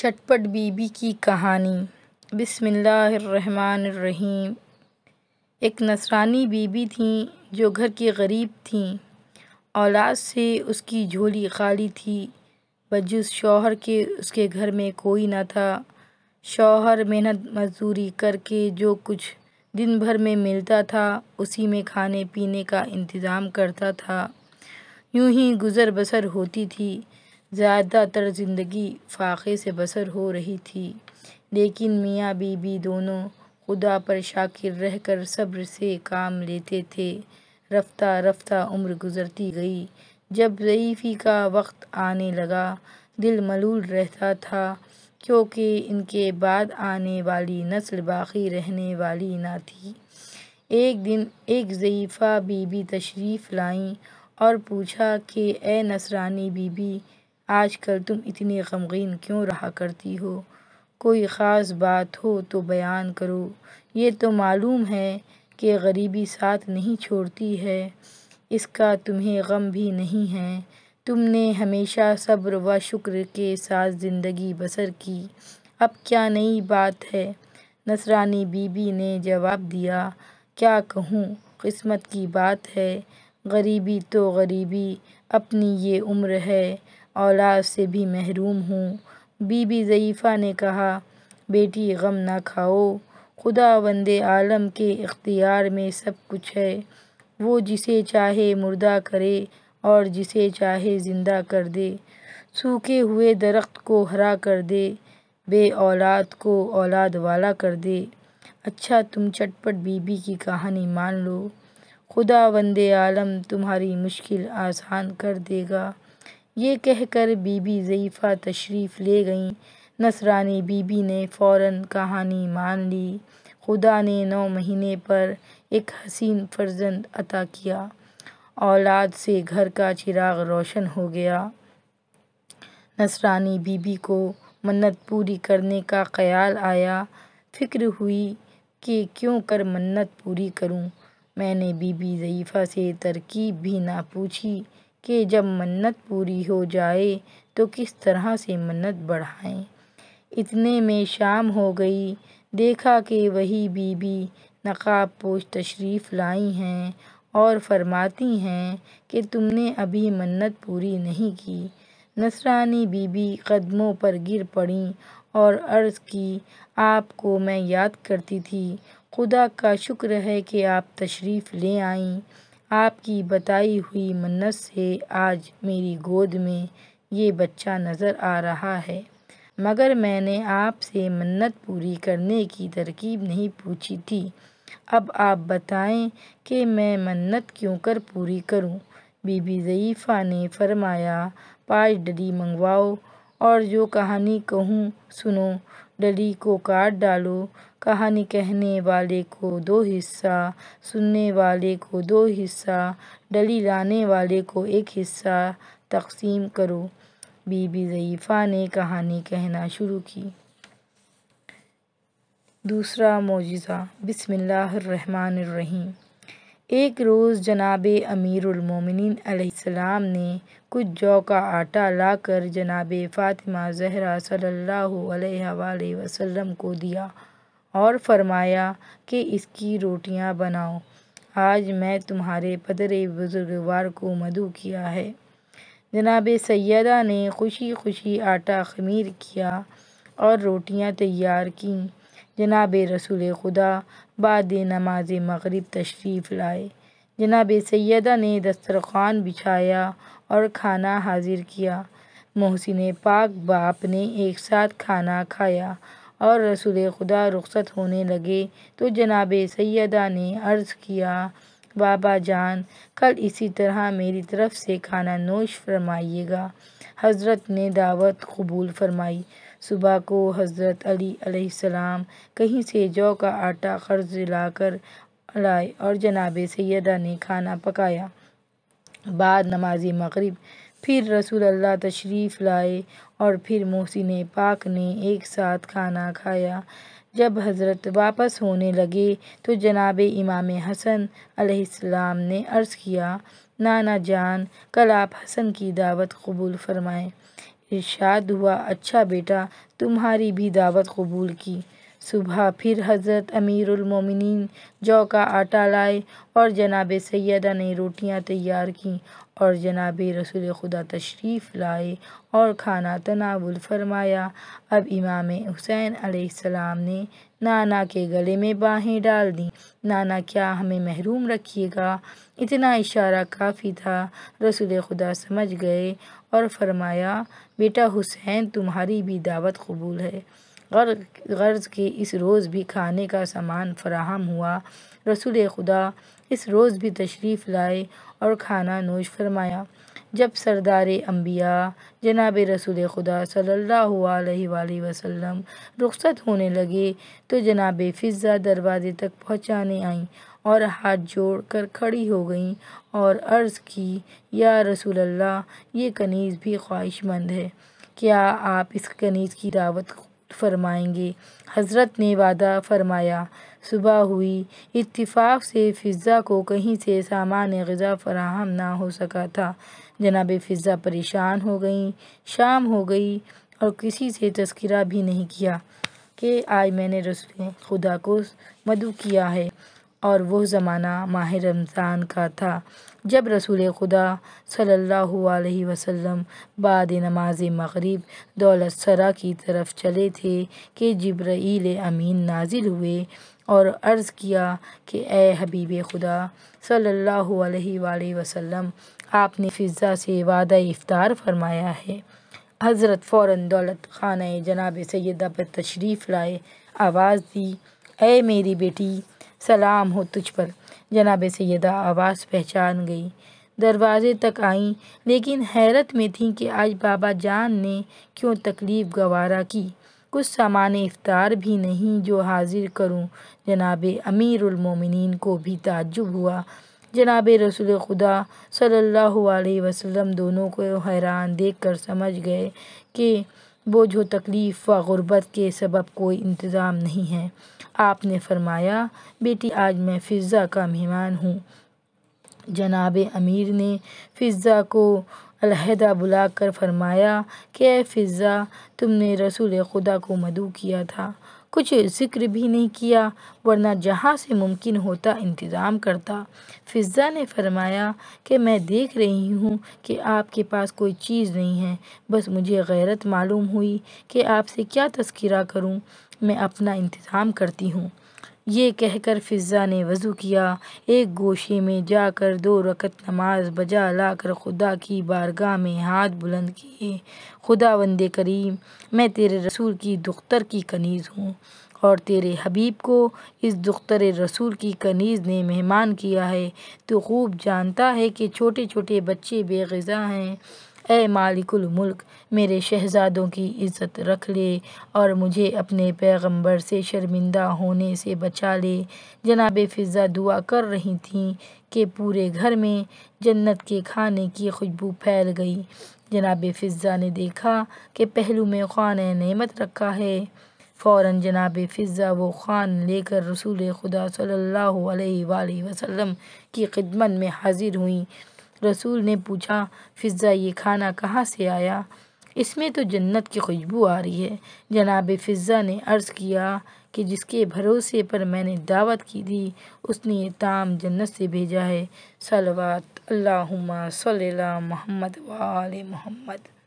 चटपट बीबी की कहानी बिसमीम एक नसरानी बीबी थी जो घर की गरीब थी औलाद से उसकी झोली खाली थी बजुस शौहर के उसके घर में कोई ना था शौहर मेहनत मजदूरी करके जो कुछ दिन भर में मिलता था उसी में खाने पीने का इंतज़ाम करता था यूं ही गुज़र बसर होती थी ज़्यादातर ज़िंदगी फाखे से बसर हो रही थी लेकिन मियाँ बीबी दोनों खुदा पर शाकिर रहकर सब्र से काम लेते थे रफ्ता रफ्ता उम्र गुजरती गई जब ज़ईफ़ी का वक्त आने लगा दिल मलूल रहता था क्योंकि इनके बाद आने वाली नस्ल बाकी रहने वाली ना थी एक दिन एक ज़ईफ़ा बीबी तशरीफ़ लाई और पूछा कि ए नसरानी बीबी आजकल तुम इतनी गमगीन क्यों रहा करती हो कोई ख़ास बात हो तो बयान करो ये तो मालूम है कि गरीबी साथ नहीं छोड़ती है इसका तुम्हें गम भी नहीं है तुमने हमेशा सब्र व शुक्र के साथ ज़िंदगी बसर की अब क्या नई बात है नसरानी बीबी ने जवाब दिया क्या कहूँ किस्मत की बात है गरीबी तो गरीबी अपनी ये उम्र है औलाद से भी महरूम हूँ बीबी ज़यीफ़ा ने कहा बेटी गम ना खाओ खुदा वंदे आलम के इख्तियार में सब कुछ है वो जिसे चाहे मुर्दा करे और जिसे चाहे ज़िंदा कर दे सूखे हुए दरख्त को हरा कर दे बे औलाद को औलाद वाला कर दे अच्छा तुम चटपट बीबी की कहानी मान लो खुदा वंदे आलम तुम्हारी मुश्किल आसान कर देगा ये कहकर बीबी ज़ीफ़ा तशरीफ़ ले गईं नसरानी बीबी ने फौरन कहानी मान ली खुदा ने नौ महीने पर एक हसीन फर्जंद अता किया औलाद से घर का चिराग रोशन हो गया नसरानी बीबी को मन्नत पूरी करने का ख्याल आया फिक्र हुई कि क्यों कर मन्नत पूरी करूं मैंने बीबी ज़ीफ़ा से तरकीब भी ना पूछी कि जब मन्नत पूरी हो जाए तो किस तरह से मन्नत बढ़ाएं। इतने में शाम हो गई देखा कि वही बीबी नकाब पोश तशरीफ़ लाई हैं और फरमाती हैं कि तुमने अभी मन्नत पूरी नहीं की नसरानी बीबी कदमों पर गिर पड़ी और अर्ज़ की आपको मैं याद करती थी खुदा का शुक्र है कि आप तशरीफ़ ले आईं आपकी बताई हुई मन्नत से आज मेरी गोद में ये बच्चा नज़र आ रहा है मगर मैंने आपसे मन्नत पूरी करने की तरकीब नहीं पूछी थी अब आप बताएं कि मैं मन्नत क्यों कर पूरी करूं? बीबी ज़यीफ़ा ने फरमाया पाँच डली मंगवाओ और जो कहानी कहूँ सुनो डली को काट डालो कहानी कहने वाले को दो हिस्सा सुनने वाले को दो हिस्सा डली लाने वाले को एक हिस्सा तकसीम करो बीबी ज़यीफ़ा ने कहानी कहना शुरू की दूसरा मोजिज़ा बिसमीम एक रोज़ जनाब अमीरमिन ने कुछ जौ का आटा लाकर जनाब फ़ातिमा जहरा सल्लल्लाहु अलैहि वसल्लम को दिया और फरमाया कि इसकी रोटियां बनाओ आज मैं तुम्हारे पदरे बुजुर्गवार को मधु किया है जनाब सैदा ने खुशी खुशी आटा खमीर किया और रोटियां तैयार कं जनाब रसूल खुदा बाद नमाज मगरब तशरीफ़ लाए जनाब सैदा ने दस्तरखान बिछाया और खाना हाजिर किया मोहसिन पाक बाप ने एक साथ खाना खाया और रसूल खुदा रुखसत होने लगे तो जनाब सैदा ने अर्ज़ किया बाबा जान कल इसी तरह मेरी तरफ से खाना नोश फरमाइएगा हज़रत ने दावत कबूल फरमाई सुबह को हज़रत अली अलैहिस्सलाम कहीं से जौ का आटा कर्ज लाकर लाए और जनाब सैदा ने खाना पकाया बाद नमाज मगरिब फिर अल्लाह तशरीफ़ लाए और फिर मोहसिन पाक ने एक साथ खाना खाया जब हज़रत वापस होने लगे तो जनाब इमाम हसन अलैहिस्सलाम ने अर्ज़ किया नाना जान कल आप हसन की दावत कबूल फरमाएं इरशाद हुआ अच्छा बेटा तुम्हारी भी दावत कबूल की सुबह फिर हज़रत अमीरमिन जौ का आटा लाए और जनाब सैदा ने रोटियां तैयार की और जनाब रसूल खुदा तशरीफ़ लाए और खाना तनावुल फरमाया अब इमाम हुसैन आसमाम ने नाना के गले में बाहें डाल दी नाना क्या हमें महरूम रखिएगा इतना इशारा काफ़ी था रसूल खुदा समझ गए और फरमाया बेटा हुसैन तुम्हारी भी दावत कबूल है गर्ज़ के इस रोज़ भी खाने का सामान फराहम हुआ रसूल खुदा इस रोज़ भी तशरीफ़ लाए और खाना नोश फरमाया जब सरदार अम्बिया जनाब रसूल खुदा सल्ला वसलम रुखत होने लगे तो जनाब फिज़ा दरवाज़े तक पहुँचाने आईं और हाथ जोड़ कर खड़ी हो गईं और अर्ज़ की या रसूल्ला ये कनीज़ भी ख्वाहिशमंद है क्या आप इस कनीज़ की दावत फरमाएंगे हजरत ने वादा फरमाया सुबह हुई इतफाक़ से फिज़ा को कहीं से सामान गज़ा फराहम ना हो सका था जनाब फिज़ा परेशान हो गई शाम हो गई और किसी से तस्करा भी नहीं किया कि आज मैंने रसूल खुदा को मदु किया है और वह ज़माना माह रमज़ान का था जब रसूल खुदा सल्लल्लाहु अलैहि वसल्लम बाद नमाज मगरिब दौलत सरा की तरफ चले थे कि जब्रैल अमीन नाजिल हुए और अर्ज़ किया कि ए हबीब खुदा सल्लल्लाहु अलैहि वसल्लम आपने फ़िज़ा से वादा इफ़ार फरमाया है हज़रत फ़ौर दौलत ख़ान जनाब सैदा पर तशरीफ़ लाए आवाज़ दी ए मेरी बेटी सलाम हो तुझ पर जनाब सैदा आवाज़ पहचान गई दरवाज़े तक आईं लेकिन हैरत में थीं कि आज बाबा जान ने क्यों तकलीफ़ गवारा की कुछ सामान इफ्तार भी नहीं जो हाजिर करूं जनाब अमीरमिन को भी ताज्जुब हुआ जनाब रसूल खुदा सल्लल्लाहु अलैहि वसल्लम दोनों को हैरान देख कर समझ गए कि वो जो तकलीफ़ व ग़ुरबत के सबब कोई इंतज़ाम नहीं है आपने फरमाया बेटी आज मैं फ़िज़ा का मेहमान हूँ जनाब अमीर ने फ़िज़ा को अलहदा बुलाकर फरमाया कि फ़िज़ा तुमने रसूल खुदा को मदू किया था कुछ जिक्र भी नहीं किया वरना जहाँ से मुमकिन होता इंतज़ाम करता फिज़ा ने फरमाया कि मैं देख रही हूँ कि आपके पास कोई चीज़ नहीं है बस मुझे गैरत मालूम हुई कि आपसे क्या तस्करा करूँ मैं अपना इंतज़ाम करती हूँ ये कहकर फ़िज़ा ने वज़ू किया एक गोशे में जाकर दो रकत नमाज बजा लाकर खुदा की बारगाह में हाथ बुलंद किए खुदा वंदे करीम मैं तेरे रसूल की दुख्तर की कनीज़ हूँ और तेरे हबीब को इस दुख्तर रसूल की कनीज़ ने मेहमान किया है तो खूब जानता है कि छोटे छोटे बच्चे बेगज़ा हैं ए मालिकुल मुल्क मेरे शहजादों की इज़्ज़त रख ले और मुझे अपने पैगंबर से शर्मिंदा होने से बचा ले जनाब फ़िज़ा दुआ कर रही थीं कि पूरे घर में जन्नत के खाने की खुशबू फैल गई जनाब फ़िज़ा ने देखा कि पहलू में खान नेमत रखा है फ़ौर जनाब फ़िज़ा वो ख़ान लेकर रसूल खुदा सल्लल्लाहु अलैहि वसल्लम की खिदमत में हाज़िर हुई रसूल ने पूछा फिज़ा ये खाना कहाँ से आया इसमें तो जन्नत की खुशबू आ रही है जनाब फिज़ा ने अर्ज़ किया कि जिसके भरोसे पर मैंने दावत की थी उसने ये ताम जन्नत से भेजा है सलवात अल्लाहुम्मा सल्ला मोहम्मद वाल मोहम्मद